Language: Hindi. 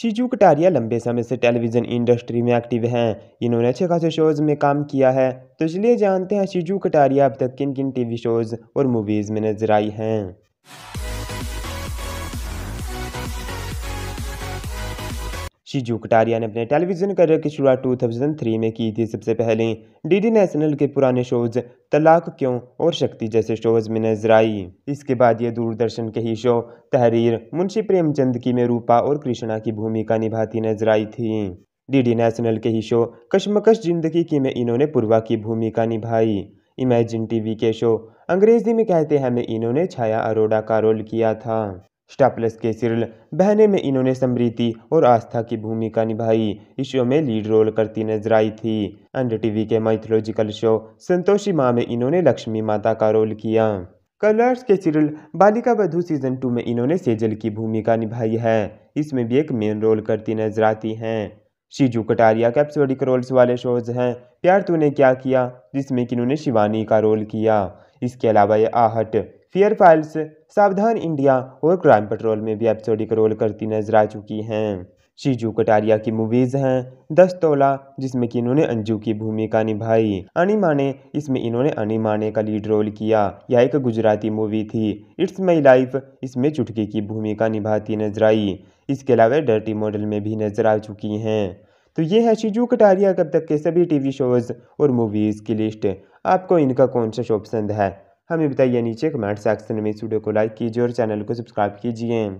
शिजू कटारिया लंबे समय से टेलीविज़न इंडस्ट्री में एक्टिव हैं इन्होंने अच्छे खासे शोज़ में काम किया है तो चलिए जानते हैं शिजू कटारिया अब तक किन किन टीवी शोज़ और मूवीज़ में नजर आई हैं शीजू कटारिया ने अपने टेलीविजन करियर की शुरुआत 2003 में की थी सबसे पहले डीडी नेशनल के पुराने शोज तलाक क्यों और शक्ति जैसे शोज में नजर आई इसके बाद ये दूरदर्शन के ही शो तहरीर मुंशी प्रेमचंद की में रूपा और कृष्णा की भूमिका निभाती नजर आई थी डीडी नेशनल के ही शो कशमकश जिंदगी की में इन्होंने पूर्वा की भूमिका निभाई इमेजिन टीवी के शो अंग्रेजी में कहते हैं मैं इन्होंने छाया अरोड़ा का रोल किया था स्टार के सिरल बहने में इन्होंने समृद्धि और आस्था की भूमिका निभाई इस शो में लीड रोल करती नजर आई थी एंड टीवी के माइथोलॉजिकल शो संतोषी माँ में इन्होंने लक्ष्मी माता का रोल किया कलर्स के सीरियल बालिका वधु सीजन टू में इन्होंने सेजल की भूमिका निभाई है इसमें भी एक मेन रोल करती नजर आती हैं शिजू कटारिया के एपिसोडिक रोल्स वाले शोज हैं प्यार तूने क्या किया जिसमें कि इन्होंने शिवानी का रोल किया इसके अलावा ये Aahat fear files Savdhaan India और क्राइम पेट्रोल में भी एपिसोडिक रोल करती नजर आ चुकी हैं शीजू कटारिया की मूवीज़ हैं दस तोला जिसमें कि इन्होंने अंजू की भूमिका निभाई अनी माने इसमें इन्होंने अनी माने का लीड रोल किया यह एक गुजराती मूवी थी इट्स माई लाइफ इसमें चुटकी की भूमिका निभाती नजर आई इसके अलावा डर्टी मॉडल में भी नजर आ चुकी हैं तो ये है शिजू कटारिया कब तक के सभी टीवी शोज़ और मूवीज़ की लिस्ट आपको इनका कौन सा शो पसंद है हमें बताइए नीचे कमेंट सेक्शन में इस वीडियो को लाइक कीजिए और चैनल को सब्सक्राइब कीजिए